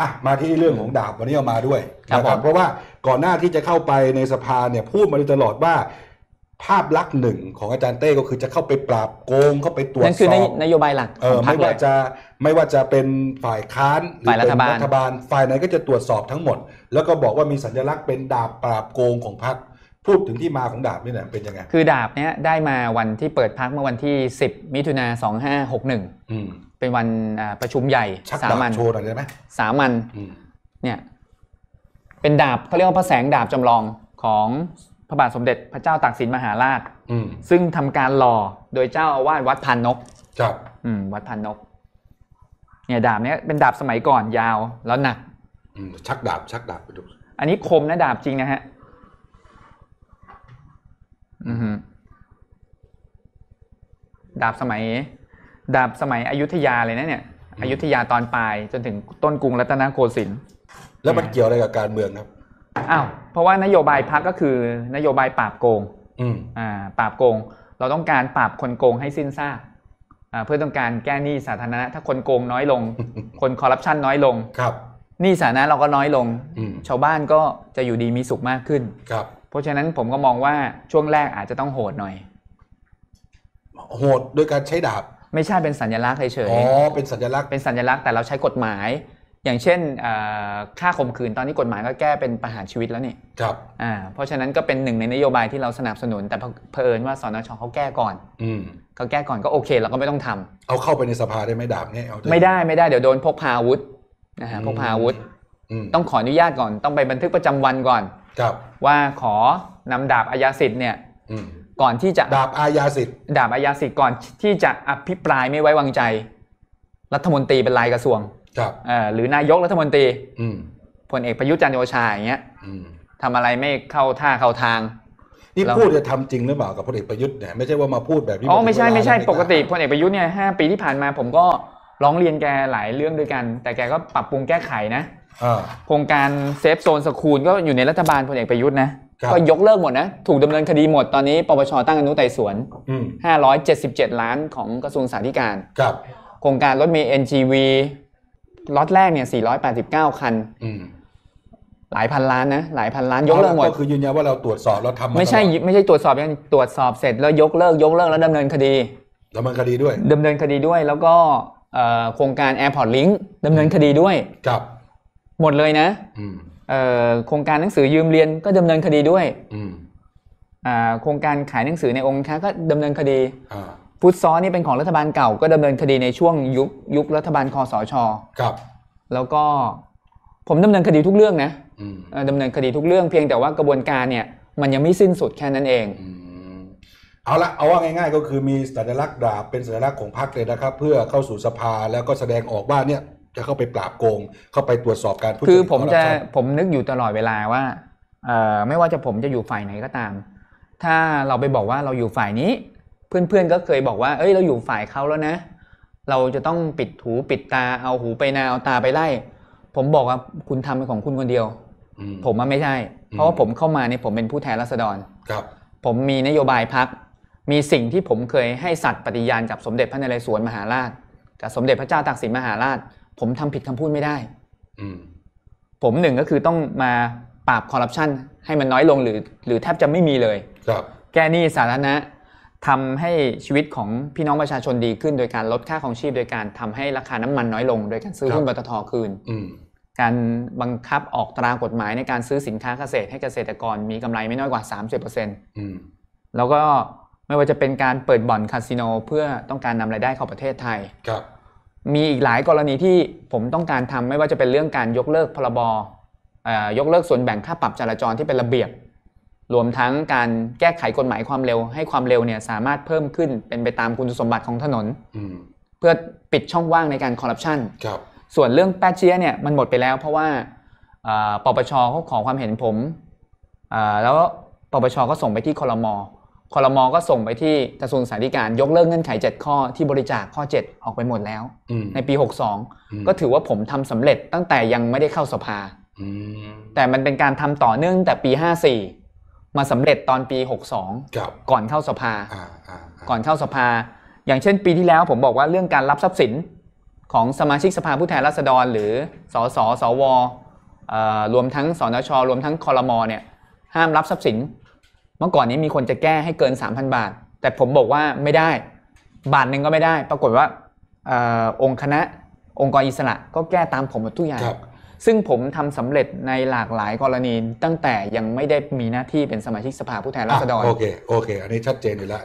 อ่ะมาที่เรื่องของดาบวันนี้เอามาด้วยนะครับเพราะว่าก่อนหน้าที่จะเข้าไปในสภาเนี่ยพูดมาโดยตลอดว่า ภาพลักษณ์หนึ่งของอาจารย์เต้ก็คือจะเข้าไปปราบโกงเข้าไปตรวจสอบนั่นคือในโยบายหลักเออไม่ว่าจะไม่ว่าจะเป็นฝ่ายค้านหรือเป็นรัฐบาลฝ่ายไหนก็จะตรวจสอบทั้งหมด แล้วก็บอกว่ามีสัญลักษณ์เป็นดาบปราบโกงของพรรคพูดถึงที่มาของดาบนี่แหละเป็นยังไง คือดาบเนี้ยได้มาวันที่เปิดพักเมื่อวันที่ 10มิถุนาสองห้าหกหนึ่งเป็นวันประชุมใหญ่ชักดาบโชว์หน่อยได้ไหมสามัญเนี่ยเป็นดาบเขาเรียกว่าพระแสงดาบจำลองของพระบาทสมเด็จพระเจ้าตากสินมหาราชซึ่งทำการหล่อโดยเจ้าอาวาสวัดพันนกครับวัดพันนกเนี่ยดาบเนี้ยเป็นดาบสมัยก่อนยาวแล้วหนักชักดาบชักดาบไปดูอันนี้คมนะดาบจริงนะฮะดาบสมัยดาบสมัยอยุธยาเลยนะเนี่ย อยุธยาตอน ปลาย จนถึงต้นกรุงรัตนโกสินทร์แล้วมันเกี่ยวอะไรกับการเมืองครับอ้าวเพราะว่านโยบายพักก็คือ นโยบายปราบโกงอ่า ปราบโกง เราต้องการปราบคนโกงให้สิ้นซากเพื่อต้องการแก้หนี้สาธารณะ ถ้าคนโกงน้อยลง คนคอร์รัปชันน้อยลง ครับหนี้สาธารณะเราก็น้อยลงชาวบ้านก็จะอยู่ดีมีสุขมากขึ้น ครับราะฉะนั้นผมก็มองว่าช่วงแรกอาจจะต้องโหดหน่อย โหดโดยการใช้ดาบไม่ใช่เป็นสัญลักษณ์เฉยๆอ๋อเป็นสัญลักษณ์เป็นสัญลักษณ์แต่เราใช้กฎหมาย อย่างเช่นค่าข่มขืนตอนนี้กฎหมายก็แก้เป็นประหารชีวิตแล้วนี่ครับอ่าเพราะฉะนั้นก็เป็นหนึ่งในนโยบายที่เราสนับสนุน แต่เผอิญว่าสนชเขาแก้ก่อนอืมเขาแก้ก่อนก็โอเคเราก็ไม่ต้องทำ เอาเข้าไปในสภาได้ไหมดาบเนี่ยเอาไม่ได้ไม่ได้เดี๋ยวโดนพกพาอาวุธนะฮะพกพาอาวุธต้องขออนุญาตก่อนต้องไปบันทึกประจำวันก่อนว่าขอนำดาบอาญาสิทธิ์เนี่ยก่อนที่จะดาบอาญาสิทธิ์ ดาบอาญาสิทธิ์ก่อนที่จะอภิปรายไม่ไว้วางใจ รัฐมนตรีเป็นรายกระทรวงครับหรือนายกรัฐมนตรีพลเอกประยุทธ์จันทร์โอชาอย่างเงี้ยทำอะไรไม่เข้าท่าเข้าทางนี่พูดจะทำจริงหรือเปล่ากับพลเอกประยุทธ์เนี่ยไม่ใช่ว่ามาพูดแบบนี้อ๋อไม่ใช่ไม่ใช่ปกติพลเอกประยุทธ์เนี่ยห้าปีที่ผ่านมาผมก็ร้องเรียนแกหลายเรื่องด้วยกัน แต่แกก็ปรับปรุงแก้ไขนะโครงการเซฟโซนสคูลก็อยู่ในรัฐบาลพลเอกประยุทธ์นะก็ยกเลิกหมดนะถูกดำเนินคดีหมดตอนนี้ ปปชตั้งอนุไต่สวน 577 ล้านของกระทรวงสาธารณสุขโครงการรถเมย์ NGV ล็อตแรกเนี่ย489 คัน หลายพันล้านนะ หลายพันล้าน ยกเลิกหมด ก็คือยืนยันว่าเราตรวจสอบเราทำไม่ใช่ไม่ใช่ตรวจสอบยังตรวจสอบเสร็จแล้วยกเลิกยกเลิกแล้วดำเนินคดีดำเนินคดีด้วยดำเนินคดีด้วยแล้วก็โครงการแอร์พอร์ตลิงก์ดำเนินคดีด้วยครับหมดเลยนะโครงการหนังสือยืมเรียนก็ดำเนินคดีด้วยโครงการขายหนังสือในองค์ค้าก็ดำเนินคดีฟุตซอลนี่เป็นของรัฐบาลเก่า ก็ดำเนินคดีในช่วงยุคยุครัฐบาลคอสช ครับ แล้วก็ผมดำเนินคดีทุกเรื่องนะดำเนินคดีทุกเรื่องเพียงแต่ว่ากระบวนการเนี่ยมันยังไม่สิ้นสุดแค่นั้นเองเอาละเอาว่าง่าย ๆ ก็คือมีสัญลักษณ์ดาบเป็นสัญลักษณ์ของพรรคเลยนะครับ เพื่อเข้าสู่สภาแล้วก็แสดงออกว่าเนี่ยจะเข้าไปปราบโกง เข้าไปตรวจสอบการคือผมจะผมนึกอยู่ตลอดเวลาว่าไม่ว่าจะผมจะอยู่ฝ่ายไหนก็ตาม ถ้าเราไปบอกว่าเราอยู่ฝ่ายนี้ เพื่อนๆก็เคยบอกว่าเอ้ย เราอยู่ฝ่ายเขาแล้วนะ เราจะต้องปิดหูปิดตา เอาหูไปนาเอาตาไปไล่ผมบอกว่าคุณทำเป็นของคุณคนเดียว ผมว่าไม่ใช่ เพราะว่าผมเข้ามาเนี่ยผมเป็นผู้แทนรัษฎรครับ ผมมีนโยบายพักมีสิ่งที่ผมเคยให้สัตย์ปฏิญาณกับสมเด็จพระนเรศวรมหาราช กับสมเด็จพระเจ้าตากสินมหาราชผมทำผิดคำพูดไม่ได้อืผมหนึ่งก็คือต้องมาปราบคอร์รัปชันให้มันน้อยลงหรือ หรือแทบจะไม่มีเลยครับแก้หนี้สาธารณะทำให้ชีวิตของพี่น้องประชาชนดีขึ้น โดยการลดค่าของชีพโดยการทำให้ราคาน้ำมันน้อยลงโดยการซื้อหุ้นบัตทคืน การบังคับออกตรากฎหมายในการซื้อสินค้าเกษตรให้เกษตรกรมีกำไรไม่น้อยกว่า 30%แล้วก็ไม่ว่าจะเป็นการเปิดบ่อนคาสิโน เพื่อต้องการนำรายได้เข้าประเทศไทยครับมีอีกหลายกรณีที่ผมต้องการทำไม่ว่าจะเป็นเรื่องการยกเลิกพรบยกเลิกส่วนแบ่งค่าปรับจราจรที่เป็นระเบียบรวมทั้งการแก้ไขกฎหมายความเร็วให้ความเร็วเนี่ยสามารถเพิ่มขึ้นเป็นไปตามคุณสมบัติของถนน เพื่อปิดช่องว่างในการคอร์รัปชันส่วนเรื่องแป๊เชียเนี่ยมันหมดไปแล้ว เพราะว่า ปปชเขาขอความเห็นผมแล้วปปช ก็ส่งไปที่คอรมอคอรมอก็ส่งไปที่กระทรวงสาธารณสุขยกเลิกเงื่อนไข7ข้อที่บริจาคข้อ 7 ออกไปหมดแล้ว ในปี 62 ก็ถือว่าผมทำสำเร็จตั้งแต่ยังไม่ได้เข้าสภา แต่มันเป็นการทำต่อเนื่องแต่ปี 54 มาสำเร็จตอนปี 62 ก่อนเข้าสภาก่อนเข้าสภา อย่างเช่นปีที่แล้วผมบอกว่าเรื่องการรับทรัพย์สินของสมาชิกสภาผู้แทนราษฎร หรือสสสวรวมทั้งสนชรวมทั้งคอรมอเนี่ยห้ามรับทรัพย์สินเมื่อก่อนนี้มีคนจะแก้ให้เกิน 3,000 บาท แต่ผมบอกว่าไม่ได้ บาทหนึ่งก็ไม่ได้ ปรากฏว่าอองค์คณะองค์กรอิสระก็แก้ตามผมหมดทุกอย่างซึ่งผมทำสำเร็จในหลากหลายกรณีตั้งแต่ยังไม่ได้มีหน้าที่เป็นสมาชิกสภาผู้แทนราษฎร โอเค โอเค อันนี้ชัดเจนอยู่แล้ว